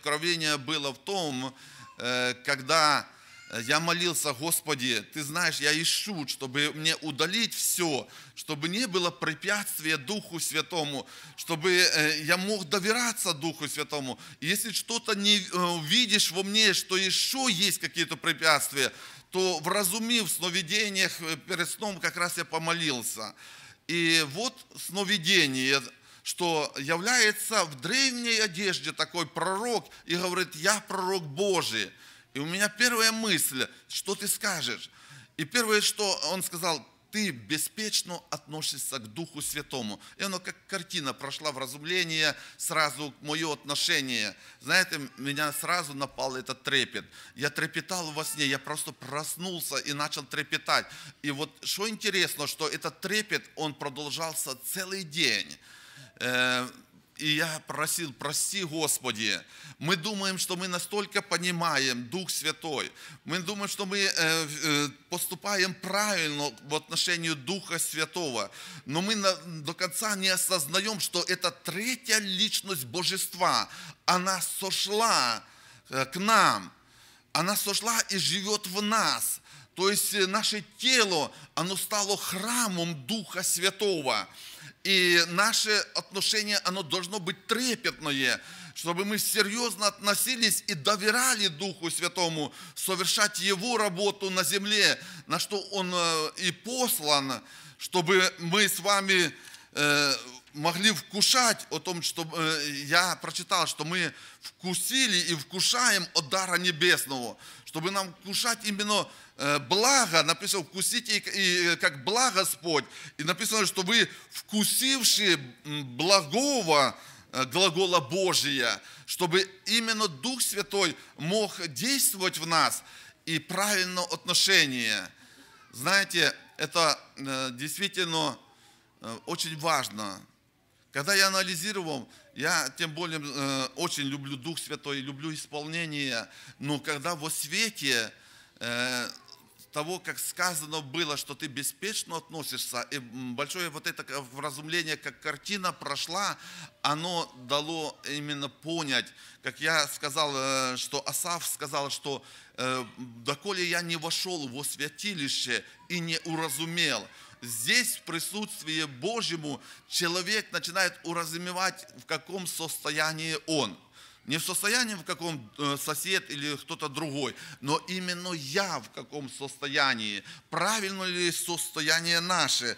откровение было в том, э, когда я молился, Господи, ты знаешь, я ищу, чтобы мне удалить все, чтобы не было препятствия Духу Святому, чтобы э, я мог доверяться Духу Святому. И если что-то не э, увидишь во мне, что еще есть какие-то препятствия, то вразумив в сновидениях перед сном, как раз я помолился. И вот сновидение что является в древней одежде такой пророк и говорит, я пророк Божий. И у меня первая мысль, что ты скажешь? И первое, что он сказал, ты беспечно относишься к Духу Святому. И оно как картина прошла в разумление, сразу мое отношение. Знаете, меня сразу напал этот трепет. Я трепетал во сне, я просто проснулся и начал трепетать. И вот что интересно, что этот трепет, он продолжался целый день. Э, и я просил, прости, Господи. Мы думаем, что мы настолько понимаем Дух Святой. Мы думаем, что мы э, э, поступаем правильно в отношении Духа Святого. Но мы до конца не осознаем, что эта третья личность Божества, она сошла к нам. Она сошла и живет в нас. То есть наше тело, оно стало храмом Духа Святого. И наше отношение, оно должно быть трепетное, чтобы мы серьезно относились и доверяли Духу Святому совершать Его работу на земле, на что Он э, и послан, чтобы мы с вами э, могли вкушать о том, что э, я прочитал, что мы вкусили и вкушаем от дара небесного, чтобы нам вкушать именно э, благо, написано, вкусите и, и как благо Господь. И написано, что вы вкусившие благого, э, глагола Божия, чтобы именно Дух Святой мог действовать в нас и правильно отношение. Знаете, это действительно очень важно, когда я анализировал, я тем более э, очень люблю Дух Святой, люблю исполнение, но когда во свете э, того, как сказано было, что ты беспечно относишься, и большое вот это вразумление, как картина прошла, оно дало именно понять, как я сказал, э, что Асав сказал, что э, «доколе я не вошел во святилище и не уразумел». Здесь в присутствии Божьему человек начинает уразумевать, в каком состоянии он – не в состоянии, в каком э, сосед или кто-то другой, но именно я в каком состоянии. Правильно ли состояние наше?